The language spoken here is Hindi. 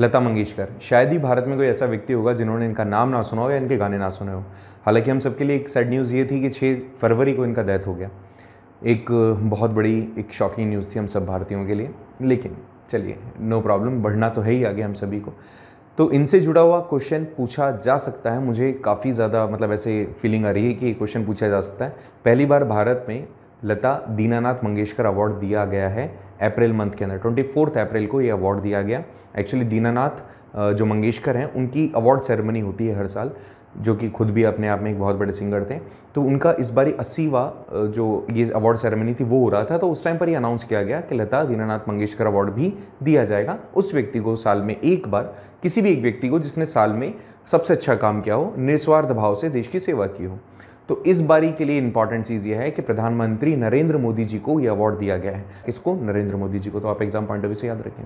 लता मंगेशकर शायद ही भारत में कोई ऐसा व्यक्ति होगा जिन्होंने इनका नाम ना सुना हो या इनके गाने ना सुने हो हालांकि हम सबके लिए एक सैड न्यूज़ ये थी कि 6 फरवरी को इनका डेथ हो गया एक बहुत बड़ी एक शॉकिंग न्यूज़ थी हम सब भारतीयों के लिए लेकिन चलिए नो प्रॉब्लम बढ़ना तो है ही आगे हम सभी को तो इनसे जुड़ा हुआ क्वेश्चन पूछा जा सकता है मुझे काफ़ी ज़्यादा मतलब ऐसे फीलिंग आ रही है कि क्वेश्चन पूछा जा सकता है पहली बार भारत में लता दीनानाथ मंगेशकर अवार्ड दिया गया है अप्रैल मंथ के अंदर ट्वेंटी फोर्थ अप्रैल को ये अवार्ड दिया गया एक्चुअली दीनानाथ जो मंगेशकर हैं उनकी अवार्ड सेरेमनी होती है हर साल जो कि खुद भी अपने आप में एक बहुत बड़े सिंगर थे तो उनका इस बारी अस्सीवा जो ये अवार्ड सेरेमनी थी वो हो रहा था तो उस टाइम पर ही अनाउंस किया गया कि लता दीनानाथ मंगेशकर अवार्ड भी दिया जाएगा उस व्यक्ति को साल में एक बार किसी भी एक व्यक्ति को जिसने साल में सबसे अच्छा काम किया हो निस्वार्थ भाव से देश की सेवा की हो तो इस बारी के लिए इंपॉर्टेंट चीज़ यह है कि प्रधानमंत्री नरेंद्र मोदी जी को यह अवार्ड दिया गया है किसको नरेंद्र मोदी जी को तो आप एग्जाम पॉइंट ऑफ व्यू से याद रखें